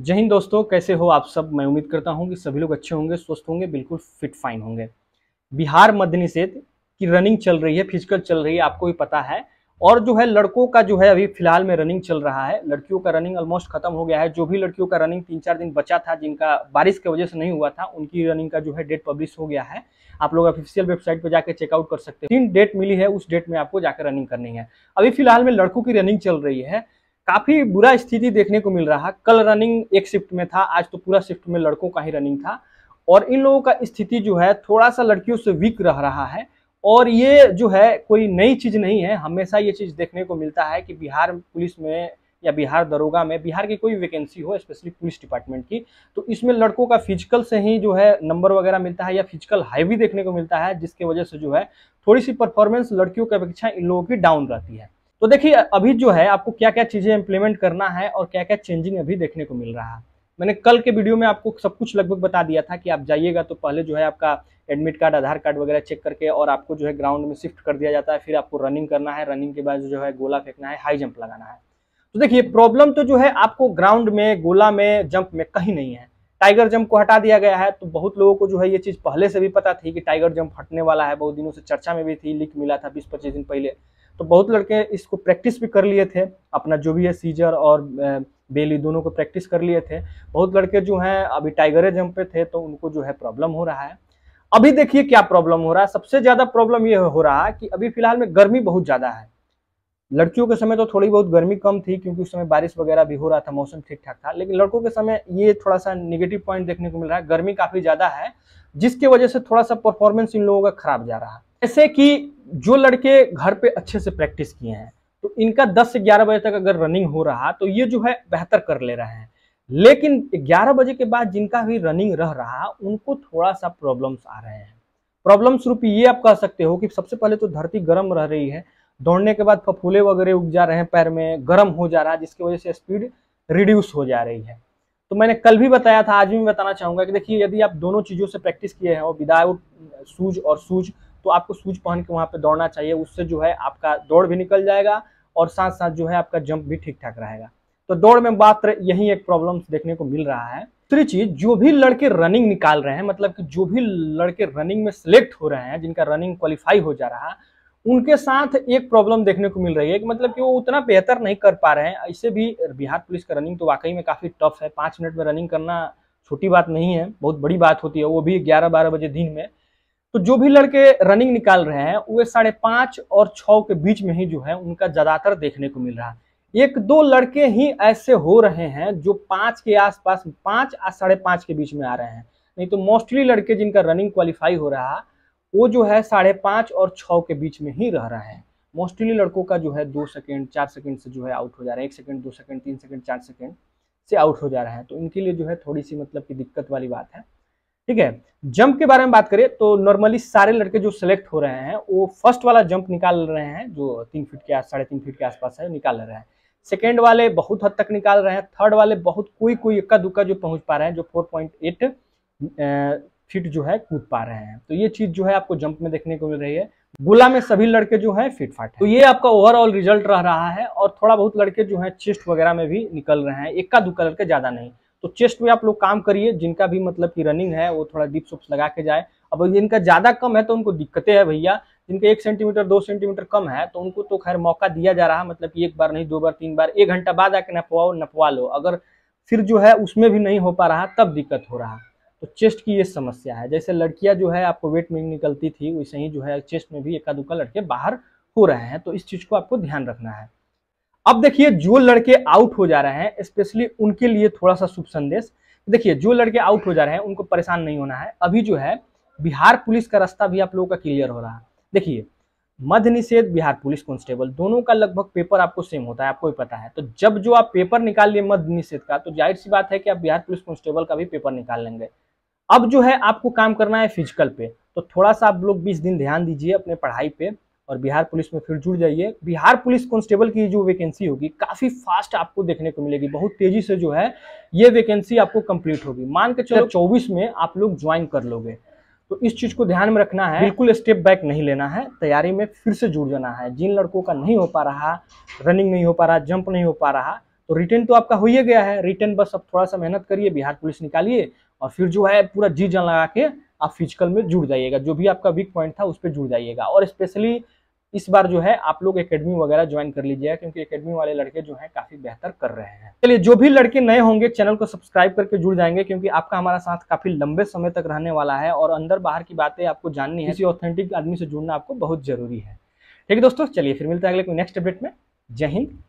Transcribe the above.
जय हिंद दोस्तों कैसे हो आप सब मैं उम्मीद करता हूं कि सभी लोग अच्छे होंगे स्वस्थ होंगे बिल्कुल फिट फाइन होंगे बिहार मध्य निषेध की रनिंग चल रही है फिजिकल चल रही है आपको भी पता है और जो है लड़कों का जो है अभी फिलहाल में रनिंग चल रहा है लड़कियों का रनिंग ऑलमोस्ट खत्म हो गया है जो भी लड़कियों का रनिंग तीन चार दिन बचा था जिनका बारिश की वजह से नहीं हुआ था उनकी रनिंग का जो है डेट पब्लिश हो गया है आप लोग ऑफिशियल वेबसाइट पर जाकर चेकआउट कर सकते हैं तीन डेट मिली है उस डेट में आपको जाकर रनिंग करनी है अभी फिलहाल में लड़कों की रनिंग चल रही है काफ़ी बुरा स्थिति देखने को मिल रहा कल रनिंग एक शिफ्ट में था आज तो पूरा शिफ्ट में लड़कों का ही रनिंग था और इन लोगों का स्थिति जो है थोड़ा सा लड़कियों से वीक रह रहा है और ये जो है कोई नई चीज़ नहीं है हमेशा ये चीज़ देखने को मिलता है कि बिहार पुलिस में या बिहार दरोगा में बिहार की कोई वैकेंसी हो स्पेशली पुलिस डिपार्टमेंट की तो इसमें लड़कों का फिजिकल से ही जो है नंबर वगैरह मिलता है या फिजिकल हाई भी देखने को मिलता है जिसके वजह से जो है थोड़ी सी परफॉर्मेंस लड़कियों की अपेक्षा इन लोगों की डाउन रहती है तो देखिए अभी जो है आपको क्या क्या चीज़ें इंप्लीमेंट करना है और क्या क्या चेंजिंग अभी देखने को मिल रहा है मैंने कल के वीडियो में आपको सब कुछ लगभग बता दिया था कि आप जाइएगा तो पहले जो है आपका एडमिट कार्ड आधार कार्ड वगैरह चेक करके और आपको जो है ग्राउंड में शिफ्ट कर दिया जाता है फिर आपको रनिंग करना है रनिंग के बाद जो है गोला फेंकना है हाई जंप लगाना है तो देखिए प्रॉब्लम तो जो है आपको ग्राउंड में गोला में जंप में कहीं नहीं है टाइगर जंप को हटा दिया गया है तो बहुत लोगों को जो है ये चीज़ पहले से भी पता थी कि टाइगर जंप हटने वाला है बहुत दिनों से चर्चा में भी थी लिख मिला था बीस पच्चीस दिन पहले तो बहुत लड़के इसको प्रैक्टिस भी कर लिए थे अपना जो भी है सीजर और बेली दोनों को प्रैक्टिस कर लिए थे बहुत लड़के जो हैं अभी टाइगर जंप पे थे तो उनको जो है प्रॉब्लम हो रहा है अभी देखिए क्या प्रॉब्लम हो रहा है सबसे ज़्यादा प्रॉब्लम ये हो रहा है कि अभी फिलहाल में गर्मी बहुत ज़्यादा है लड़कियों के समय तो थोड़ी बहुत गर्मी कम थी क्योंकि उस समय बारिश वगैरह भी हो रहा था मौसम ठीक ठाक था लेकिन लड़कों के समय ये थोड़ा सा निगेटिव पॉइंट देखने को मिल रहा है गर्मी काफ़ी ज़्यादा है जिसके वजह से थोड़ा सा परफॉर्मेंस इन लोगों का खराब जा रहा है जैसे कि जो लड़के घर पे अच्छे से प्रैक्टिस किए हैं तो इनका 10 से 11 बजे तक अगर रनिंग हो रहा तो ये जो है बेहतर कर ले रहे हैं लेकिन 11 बजे के बाद जिनका भी रनिंग रह रहा उनको थोड़ा सा प्रॉब्लम्स आ रहे हैं प्रॉब्लम्स रूप ये आप कह सकते हो कि सबसे पहले तो धरती गर्म रह रही है दौड़ने के बाद फफूले वगैरह उग जा रहे हैं पैर में गर्म हो जा रहा है जिसकी वजह से स्पीड रिड्यूस हो जा रही है तो मैंने कल भी बताया था आज भी मैं बताना चाहूंगा कि देखिए यदि आप दोनों चीज़ों से प्रैक्टिस किए हैं और विदाउट सूज और सूज तो आपको सूज पहन के वहाँ पर दौड़ना चाहिए उससे जो है आपका दौड़ भी निकल जाएगा और साथ साथ जो है आपका जंप भी ठीक ठाक रहेगा तो दौड़ में बात यही एक प्रॉब्लम देखने को मिल रहा है दूसरी चीज जो भी लड़के रनिंग निकाल रहे हैं मतलब कि जो भी लड़के रनिंग में सिलेक्ट हो रहे हैं जिनका रनिंग क्वालिफाई हो जा रहा है उनके साथ एक प्रॉब्लम देखने को मिल रही है कि मतलब कि वो उतना बेहतर नहीं कर पा रहे हैं ऐसे भी बिहार पुलिस का रनिंग तो वाकई में काफ़ी टफ है पांच मिनट में रनिंग करना छोटी बात नहीं है बहुत बड़ी बात होती है वो भी ग्यारह बारह बजे दिन में तो जो भी लड़के रनिंग निकाल रहे हैं वे साढ़े पाँच और छः के बीच में ही जो है उनका ज़्यादातर देखने को मिल रहा एक दो लड़के ही ऐसे हो रहे हैं जो पाँच के आसपास पाँच और साढ़े पाँच के बीच में आ रहे हैं नहीं तो मोस्टली लड़के जिनका रनिंग क्वालिफाई हो रहा वो जो है साढ़े पाँच और छः के बीच में ही रह रहे हैं मोस्टली लड़कों का जो है दो सेकेंड चार सेकेंड से जो है आउट हो जा रहा है एक सेकेंड दो सेकेंड तीन सेकेंड चार सेकेंड से आउट हो जा रहा है तो इनके लिए जो है थोड़ी सी मतलब की दिक्कत वाली बात है ठीक है जंप के बारे में बात करें तो नॉर्मली सारे लड़के जो सिलेक्ट हो रहे हैं वो फर्स्ट वाला जंप निकाल रहे हैं जो तीन फीट के साढ़े तीन फीट के आसपास है निकाल रहे हैं सेकेंड वाले बहुत हद तक निकाल रहे हैं थर्ड वाले बहुत कोई कोई इक्का दुक्का जो पहुंच पा रहे हैं जो फोर पॉइंट एट फिट जो है कूद पा रहे हैं तो ये चीज जो है आपको जंप में देखने को मिल रही है गुला में सभी लड़के जो है फिट फाट है तो ये आपका ओवरऑल रिजल्ट रह रहा है और थोड़ा बहुत लड़के जो है चेस्ट वगैरह में भी निकल रहे हैं इक्का दुक्का लड़के ज्यादा नहीं तो चेस्ट में आप लोग काम करिए जिनका भी मतलब की रनिंग है वो थोड़ा डिप्स उप्स लगा के जाए अब जिनका ज्यादा कम है तो उनको दिक्कतें है भैया जिनका एक सेंटीमीटर दो सेंटीमीटर कम है तो उनको तो खैर मौका दिया जा रहा है मतलब कि एक बार नहीं दो बार तीन बार एक घंटा बाद आके नपवाओ नपवा लो अगर फिर जो है उसमें भी नहीं हो पा रहा तब दिक्कत हो रहा तो चेस्ट की ये समस्या है जैसे लड़कियां जो है आपको वेट में निकलती थी वैसे ही जो है चेस्ट में भी आधुका लड़के बाहर हो रहे हैं तो इस चीज को आपको ध्यान रखना है अब देखिए जो लड़के आउट हो जा रहे हैं स्पेशली उनके लिए थोड़ा सा शुभ संदेश देखिए जो लड़के आउट हो जा रहे हैं उनको परेशान नहीं होना है अभी जो है बिहार पुलिस का रास्ता भी आप लोगों का क्लियर हो रहा है देखिए मध्य निषेध बिहार पुलिस कांस्टेबल दोनों का लगभग पेपर आपको सेम होता है आपको भी पता है तो जब जो आप पेपर निकाल लिए मध्य निषेध का तो जाहिर सी बात है कि आप बिहार पुलिस कांस्टेबल का भी पेपर निकाल लेंगे अब जो है आपको काम करना है फिजिकल पे तो थोड़ा सा आप लोग बीस दिन ध्यान दीजिए अपने पढ़ाई पे और बिहार पुलिस में फिर जुड़ जाइए बिहार पुलिस कांस्टेबल की जो वैकेंसी होगी काफ़ी फास्ट आपको देखने को मिलेगी बहुत तेजी से जो है ये वैकेंसी आपको कंप्लीट होगी मान के चलो चौबीस में आप लोग ज्वाइन कर लोगे तो इस चीज़ को ध्यान में रखना है बिल्कुल स्टेप बैक नहीं लेना है तैयारी में फिर से जुड़ जाना है जिन लड़कों का नहीं हो पा रहा रनिंग नहीं हो पा रहा जंप नहीं हो पा रहा तो रिटर्न तो आपका हो ही गया है रिटर्न बस अब थोड़ा सा मेहनत करिए बिहार पुलिस निकालिए और फिर जो है पूरा जी जान लगा के आप फिजिकल में जुड़ जाइएगा जो भी आपका वीक पॉइंट था उस पर जुड़ जाइएगा और स्पेशली इस बार जो है आप लोग एकेडमी वगैरह ज्वाइन कर लीजिएगा क्योंकि एकेडमी वाले लड़के जो है काफी बेहतर कर रहे हैं चलिए जो भी लड़के नए होंगे चैनल को सब्सक्राइब करके जुड़ जाएंगे क्योंकि आपका हमारा साथ काफी लंबे समय तक रहने वाला है और अंदर बाहर की बातें आपको जाननी है इसी ऑथेंटिक आदमी से जुड़ना आपको बहुत जरूरी है ठीक है दोस्तों चलिए फिर मिलते हैं अगले नेक्स्ट अपडेट में जय हिंद